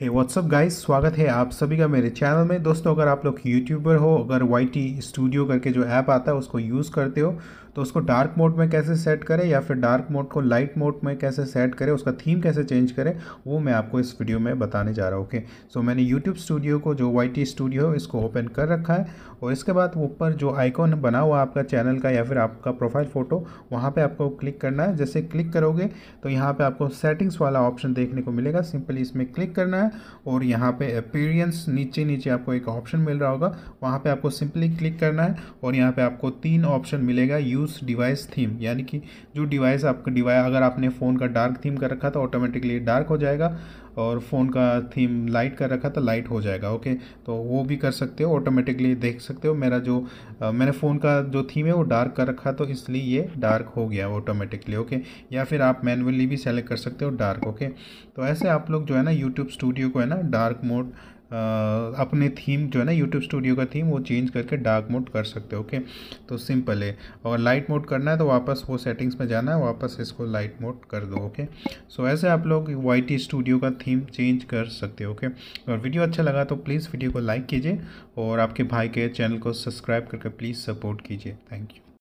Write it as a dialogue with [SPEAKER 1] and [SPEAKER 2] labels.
[SPEAKER 1] हे WhatsApp guys स्वागत है आप सभी का मेरे चैनल में दोस्तों अगर आप लोग यूट्यूबर हो अगर वाई टी स्टूडियो करके जो ऐप आता है उसको यूज़ करते हो तो उसको डार्क मोड में कैसे सेट करें या फिर डार्क मोड को लाइट मोड में कैसे सेट करें उसका थीम कैसे चेंज करें वो मैं आपको इस वीडियो में बताने जा रहा हूँ ओके सो मैंने यूट्यूब स्टूडियो को जो वाई टी स्टूडियो है इसको ओपन कर रखा है और इसके बाद ऊपर जो आइकॉन बना हुआ आपका चैनल का या फिर आपका प्रोफाइल फ़ोटो वहाँ पर आपको क्लिक करना है जैसे क्लिक करोगे तो यहाँ पर आपको सेटिंग्स वाला ऑप्शन देखने को मिलेगा सिंपली इसमें क्लिक करना है और यहाँ पे अपीरियंस नीचे नीचे आपको एक ऑप्शन मिल रहा होगा वहाँ पे आपको सिंपली क्लिक करना है और यहाँ पे आपको तीन ऑप्शन मिलेगा यूज़ डिवाइस थीम यानी कि जो डिवाइस आपका डिवाइस अगर आपने फ़ोन का डार्क थीम कर रखा था ऑटोमेटिकली डार्क हो जाएगा और फ़ोन का थीम लाइट कर रखा था लाइट हो जाएगा ओके तो वो भी कर सकते हो ऑटोमेटिकली देख सकते हो मेरा जो आ, मैंने फ़ोन का जो थीम है वो डार्क कर रखा तो इसलिए ये डार्क हो गया ऑटोमेटिकली ओके या फिर आप मैनुअली भी सेलेक्ट कर सकते हो डार्क ओके तो ऐसे आप लोग जो है ना यूट्यूब स्टूडियो को है ना डार्क मोड अपने थीम जो है ना यूट्यूब स्टूडियो का थीम वो चेंज करके डार्क मोड कर सकते हो ओके तो सिंपल है और लाइट मोड करना है तो वापस वो सेटिंग्स में जाना है वापस इसको लाइट मोड कर दो ओके सो ऐसे आप लोग वाई स्टूडियो का थीम चेंज कर सकते हो ओके और वीडियो अच्छा लगा तो प्लीज़ वीडियो को लाइक कीजिए और आपके भाई के चैनल को सब्सक्राइब करके प्लीज़ सपोर्ट कीजिए थैंक यू